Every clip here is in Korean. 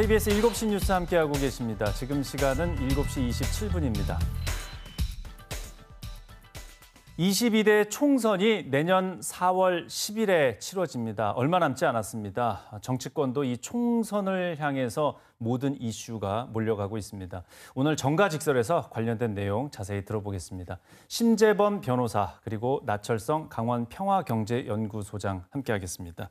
KBS 7시 뉴스 함께하고 계십니다. 지금 시간은 7시 27분입니다. 22대 총선이 내년 4월 10일에 치러집니다. 얼마 남지 않았습니다. 정치권도 이 총선을 향해서 모든 이슈가 몰려가고 있습니다. 오늘 정가직설에서 관련된 내용 자세히 들어보겠습니다. 심재범 변호사 그리고 나철성 강원 평화경제연구소장 함께하겠습니다.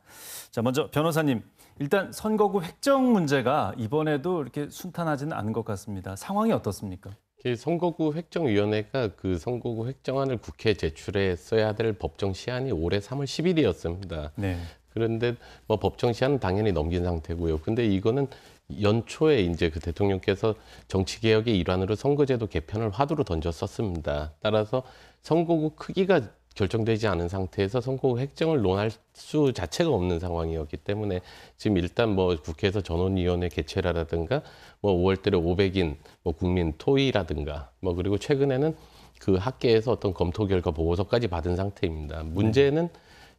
자 먼저 변호사님 일단 선거구 획정 문제가 이번에도 이렇게 순탄하지는 않은 것 같습니다. 상황이 어떻습니까? 그 선거구 획정위원회가 그 선거구 획정안을 국회에 제출했어야 될 법정 시한이 올해 3월 10일이었습니다. 네. 그런데 뭐 법정 시한은 당연히 넘긴 상태고요. 근데 이거는 연초에 이제 그 대통령께서 정치 개혁의 일환으로 선거제도 개편을 화두로 던졌었습니다. 따라서 선거구 크기가 결정되지 않은 상태에서 선거 획정을 논할 수 자체가 없는 상황이었기 때문에 지금 일단 뭐 국회에서 전원위원회 개최라든가 뭐 5월달에 500인 뭐 국민 토의라든가 뭐 그리고 최근에는 그 학계에서 어떤 검토 결과 보고서까지 받은 상태입니다. 문제는 네.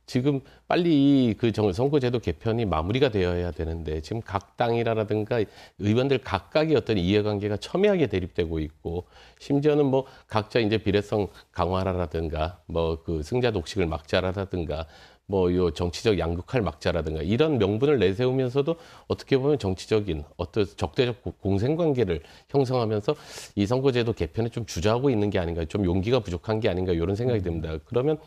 지금 빨리 그 정, 선거제도 개편이 마무리가 되어야 되는데 지금 각 당이라든가 의원들 각각의 어떤 이해관계가 첨예하게 대립되고 있고 심지어는 뭐 각자 이제 비례성 강화라든가 뭐 그 승자 독식을 막자라든가 뭐 요 정치적 양극화를 막자라든가 이런 명분을 내세우면서도 어떻게 보면 정치적인 어떤 적대적 공생관계를 형성하면서 이 선거제도 개편에 좀 주저하고 있는 게 아닌가 좀 용기가 부족한 게 아닌가 이런 생각이 듭니다. 그러면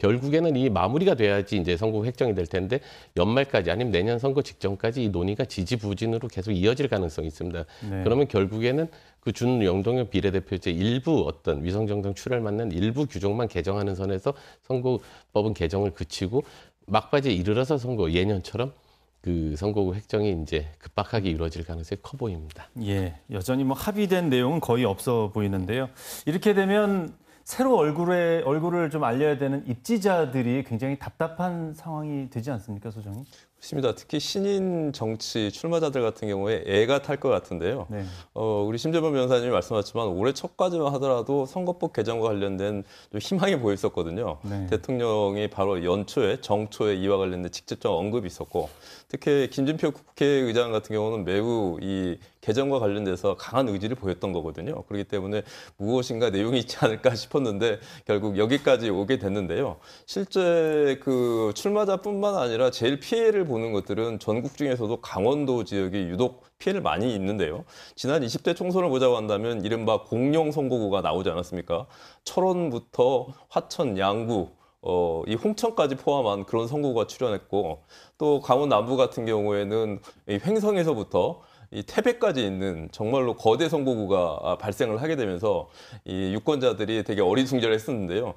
결국에는 이 마무리가 돼야지 이제 선거 획정이 될 텐데 연말까지 아니면 내년 선거 직전까지 이 논의가 지지부진으로 계속 이어질 가능성이 있습니다. 네. 그러면 결국에는 그준 영동형 비례대표제 일부 어떤 위성정당 출혈 맞는 일부 규정만 개정하는 선에서 선거법은 개정을 그치고 막바지에 이르러서 선거 예년처럼 그 선거구 획정이 이제 급박하게 이루어질 가능성이 커 보입니다. 예, 여전히 뭐 합의된 내용은 거의 없어 보이는데요. 이렇게 되면 새로 얼굴에 얼굴을 좀 알려야 되는 입지자들이 굉장히 답답한 상황이 되지 않습니까, 소장님? 그렇습니다. 특히 신인 정치 출마자들 같은 경우에 애가 탈 것 같은데요. 네. 어, 우리 심재범 변사님이 말씀하셨지만 올해 초까지만 하더라도 선거법 개정과 관련된 좀 희망이 보였었거든요. 네. 대통령이 바로 연초에 정초에 이와 관련된 직접적 언급이 있었고 특히 김진표 국회의장 같은 경우는 매우 이 개정과 관련돼서 강한 의지를 보였던 거거든요. 그렇기 때문에 무엇인가 내용이 있지 않을까 싶었는데 결국 여기까지 오게 됐는데요. 실제 그 출마자뿐만 아니라 제일 피해를 보는 것들은 전국 중에서도 강원도 지역이 유독 피해를 많이 입는데요. 지난 20대 총선을 보자고 한다면 이른바 공룡 선거구가 나오지 않았습니까? 철원부터 화천, 양구, 어, 이 홍천까지 포함한 그런 선거구가 출연했고 또 강원 남부 같은 경우에는 이 횡성에서부터 이 태백까지 있는 정말로 거대 선거구가 아, 발생을 하게 되면서 이 유권자들이 되게 어리둥절했었는데요.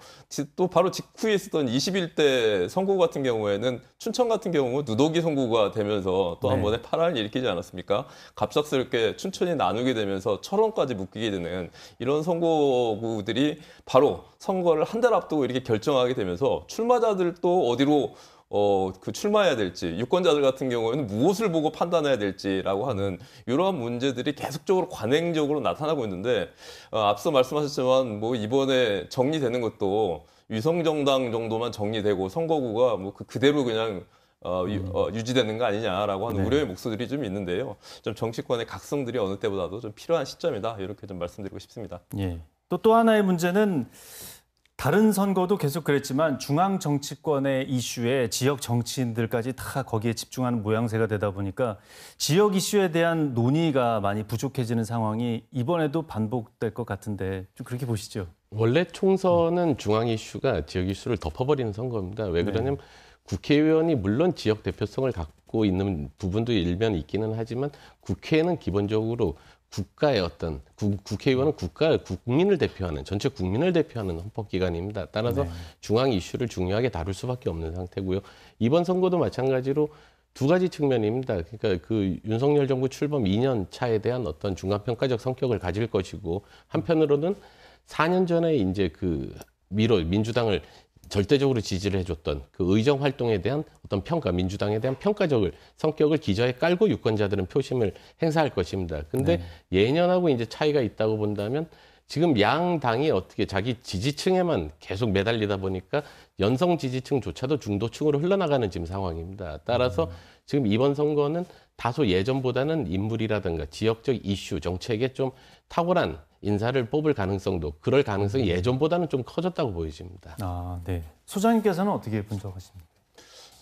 또 바로 직후에 있었던 21대 선거 같은 경우에는 춘천 같은 경우 누더기 선거가 되면서 또한 네. 번에 파란을 일으키지 않았습니까? 갑작스럽게 춘천이 나누게 되면서 철원까지 묶이게 되는 이런 선거구들이 바로 선거를 한 달 앞두고 이렇게 결정하게 되면서 출마자들도 어디로 어, 그 출마해야 될지 유권자들 같은 경우에는 무엇을 보고 판단해야 될지라고 하는 이러한 문제들이 계속적으로 관행적으로 나타나고 있는데 어, 앞서 말씀하셨지만 뭐 이번에 정리되는 것도 위성정당 정도만 정리되고 선거구가 뭐그 그대로 그냥 어, 유, 음. 어, 유지되는 거 아니냐라고 하는 네. 우려의 목소들이 리좀 있는데요. 좀 정치권의 각성들이 어느 때보다도 좀 필요한 시점이다 이렇게 좀 말씀드리고 싶습니다. 예. 또또 하나의 문제는 다른 선거도 계속 그랬지만 중앙 정치권의 이슈에 지역 정치인들까지 다 거기에 집중하는 모양새가 되다 보니까 지역 이슈에 대한 논의가 많이 부족해지는 상황이 이번에도 반복될 것 같은데 좀 그렇게 보시죠. 원래 총선은 중앙 이슈가 지역 이슈를 덮어버리는 선거입니다. 왜 네. 그러냐면 네. 국회의원이 물론 지역 대표성을 갖고 있는 부분도 일면 있기는 하지만 국회는 기본적으로 국가의 어떤 국, 국회의원은 음. 국가 국민을 대표하는 전체 국민을 대표하는 헌법기관입니다. 따라서 네. 중앙 이슈를 중요하게 다룰 수밖에 없는 상태고요. 이번 선거도 마찬가지로 두 가지 측면입니다. 그러니까 그 윤석열 정부 출범 2년 차에 대한 어떤 중간평가적 성격을 가질 것이고 한편으로는 4년 전에 이제 그 미로 민주당을 절대적으로 지지를 해줬던 그 의정 활동에 대한 어떤 평가, 민주당에 대한 평가적을 성격을 기저에 깔고 유권자들은 표심을 행사할 것입니다. 근데 네. 예년하고 이제 차이가 있다고 본다면 지금 양당이 어떻게 자기 지지층에만 계속 매달리다 보니까 연성 지지층조차도 중도층으로 흘러나가는 지금 상황입니다. 따라서 음. 지금 이번 선거는 다소 예전보다는 인물이라든가 지역적 이슈 정책에 좀 탁월한 인사를 뽑을 가능성도 그럴 가능성이 음. 예전보다는 좀 커졌다고 보여집니다. 아, 네. 소장님께서는 어떻게 분석하십니까?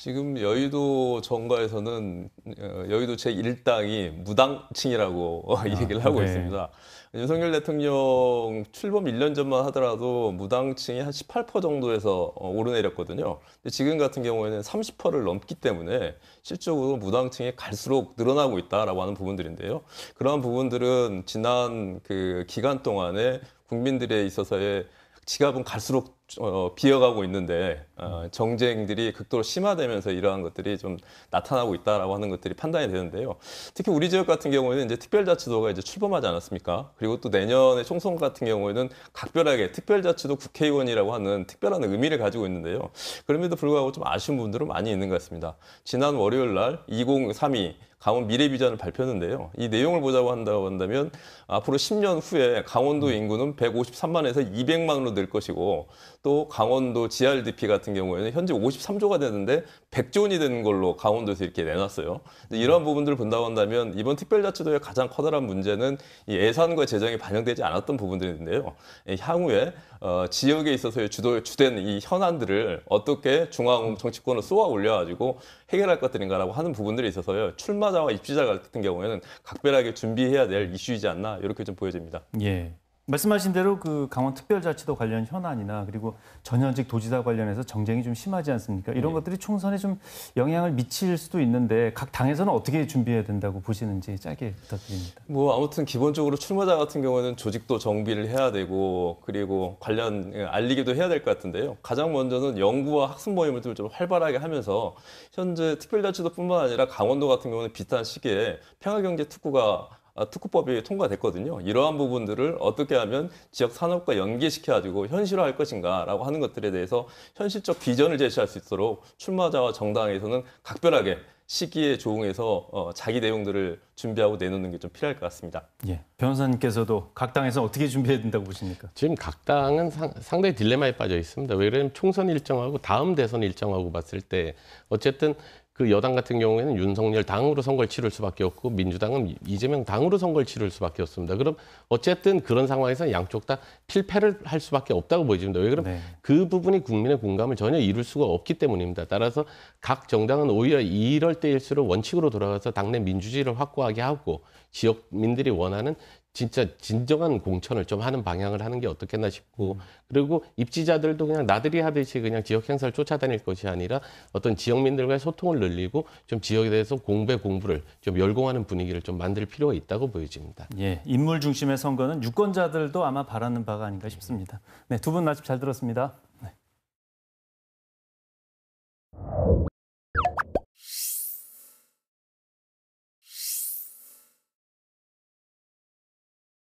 지금 여의도 정가에서는 어, 여의도 제1당이 무당층이라고 아, 얘기를 하고 네. 있습니다. 윤석열 대통령 출범 1년 전만 하더라도 무당층이 한 18% 정도에서 어, 오르내렸거든요. 근데 지금 같은 경우에는 30%를 넘기 때문에 실적으로 무당층이 갈수록 늘어나고 있다라고 하는 부분들인데요. 그러한 부분들은 지난 그 기간 동안에 국민들에 있어서의 지갑은 갈수록 어, 비어가고 있는데 어, 정쟁들이 극도로 심화되면서 이러한 것들이 좀 나타나고 있다라고 하는 것들이 판단이 되는데요. 특히 우리 지역 같은 경우에는 이제 특별자치도가 이제 출범하지 않았습니까? 그리고 또 내년에 총선 같은 경우에는 각별하게 특별자치도 국회의원이라고 하는 특별한 의미를 가지고 있는데요. 그럼에도 불구하고 좀 아쉬운 분들은 많이 있는 것 같습니다. 지난 월요일 날 2032 강원 미래 비전을 발표했는데요. 이 내용을 보자고 한다고 한다면 앞으로 10년 후에 강원도 인구는 153만에서 200만으로 늘 것이고 또 강원도 GRDP 같은 같은 경우에는 현재 53조가 되는데 100조 원이 되는 걸로 강원도에서 이렇게 내놨어요. 이런 음. 부분들을 본다고 한다면 이번 특별자치도의 가장 커다란 문제는 예산과 재정이 반영되지 않았던 부분들인데요. 향후에 어, 지역에 있어서의 주도, 주된 이 현안들을 어떻게 중앙 정치권을 쏘아 올려가지고 해결할 것들인가라고 하는 부분들이 있어서요. 출마자와 입지자 같은 경우에는 각별하게 준비해야 될 이슈이지 않나 이렇게 좀 보여집니다. 예. 말씀하신 대로 그 강원 특별자치도 관련 현안이나 그리고 전현직 도지사 관련해서 정쟁이 좀 심하지 않습니까? 이런 네. 것들이 총선에 좀 영향을 미칠 수도 있는데 각 당에서는 어떻게 준비해야 된다고 보시는지 짧게 부탁드립니다. 뭐 아무튼 기본적으로 출마자 같은 경우는 조직도 정비를 해야 되고 그리고 관련 예, 알리기도 해야 될 것 같은데요. 가장 먼저는 연구와 학습 모임을 좀 활발하게 하면서 현재 특별자치도뿐만 아니라 강원도 같은 경우는 비슷한 시기에 평화경제특구가 어, 특구법이 통과됐거든요. 이러한 부분들을 어떻게 하면 지역 산업과 연계시켜가지고 현실화할 것인가라고 하는 것들에 대해서 현실적 비전을 제시할 수 있도록 출마자와 정당에서는 각별하게 시기에 조응해서 어, 자기 내용들을 준비하고 내놓는 게 좀 필요할 것 같습니다. 예, 변호사님께서도 각 당에서 어떻게 준비해야 된다고 보십니까? 지금 각 당은 상, 상당히 딜레마에 빠져 있습니다. 왜 그러냐면 총선 일정하고 다음 대선 일정하고 봤을 때 어쨌든 그 여당 같은 경우에는 윤석열 당으로 선거를 치를 수밖에 없고 민주당은 이재명 당으로 선거를 치를 수밖에 없습니다. 그럼 어쨌든 그런 상황에서 양쪽 다 필패를 할 수밖에 없다고 보여집니다. 왜 그럼 네. 그 부분이 국민의 공감을 전혀 이룰 수가 없기 때문입니다. 따라서 각 정당은 오히려 이럴 때일수록 원칙으로 돌아가서 당내 민주주의를 확고하게 하고 지역민들이 원하는 진짜 진정한 공천을 좀 하는 방향을 하는 게 어떻겠나 싶고 음. 그리고 입지자들도 그냥 나들이 하듯이 그냥 지역 행사를 쫓아다닐 것이 아니라 어떤 지역민들과의 소통을 늘리고 좀 지역에 대해서 공배 공부를 좀 열공하는 분위기를 좀 만들 필요가 있다고 보여집니다. 예, 인물 중심의 선거는 유권자들도 아마 바라는 바가 아닌가 싶습니다. 네, 두 분 말씀 잘 들었습니다.